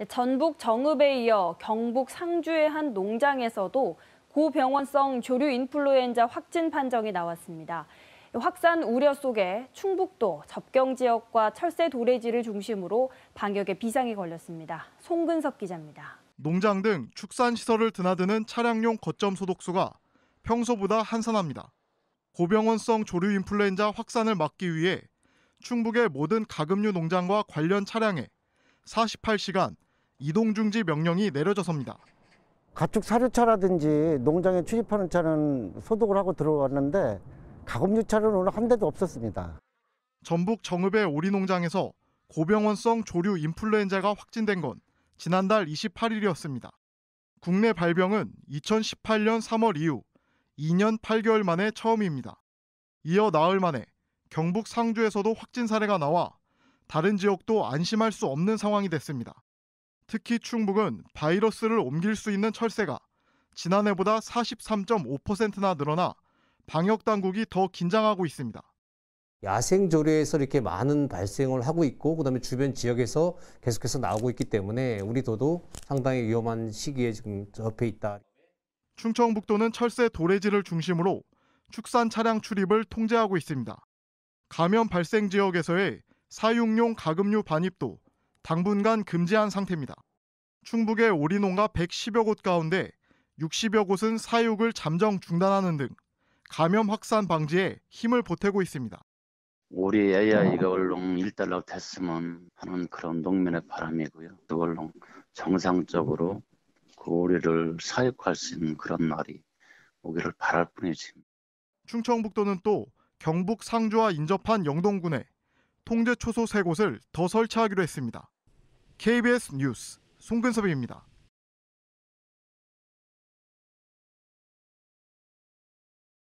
예, 전북 정읍에 이어 경북 상주의 한 농장에서도 고병원성 조류 인플루엔자 확진 판정이 나왔습니다. 확산 우려 속에 충북도 접경 지역과 철새 도래지를 중심으로 방역에 비상이 걸렸습니다. 송근석 기자입니다. 농장 등 축산 시설을 드나드는 차량용 거점 소독수가 평소보다 한산합니다. 고병원성 조류 인플루엔자 확산을 막기 위해 충북의 모든 가금류 농장과 관련 차량에 48시간 이동 중지 명령이 내려져서입니다. 가축 사료차라든지 농장에 출입하는 차는 소독을 하고 들어갔는데 가공유차는 오늘 한 대도 없었습니다. 전북 정읍의 오리농장에서 고병원성 조류 인플루엔자가 확진된 건 지난달 28일이었습니다. 국내 발병은 2018년 3월 이후 2년 8개월 만에 처음입니다. 이어 나흘 만에 경북 상주에서도 확진 사례가 나와 다른 지역도 안심할 수 없는 상황이 됐습니다. 특히 충북은 바이러스를 옮길 수 있는 철새가 지난해보다 43.5%나 늘어나 방역 당국이 더 긴장하고 있습니다. 야생 조류에서 이렇게 많은 발생을 하고 있고 그다음에 주변 지역에서 계속해서 나오고 있기 때문에 우리도도 상당히 위험한 시기에 지금 접해 있다. 충청북도는 철새 도래지를 중심으로 축산 차량 출입을 통제하고 있습니다. 감염 발생 지역에서의 사육용 가금류 반입도 당분간 금지한 상태입니다. 충북의 오리농가 110여 곳 가운데 60여 곳은 사육을 잠정 중단하는 등 감염 확산 방지에 힘을 보태고 있습니다. 우리 AI가 얼른 일달러 됐으면 하는 그런 농민의 바람이고요. 또 얼른 정상적으로 그 오리를 사육할 수 있는 그런 날이 오기를 바랄 뿐이지. 충청북도는 또 경북 상주와 인접한 영동군에 통제 초소 세 곳을 더 설치하기로 했습니다. KBS 뉴스 송근섭입니다.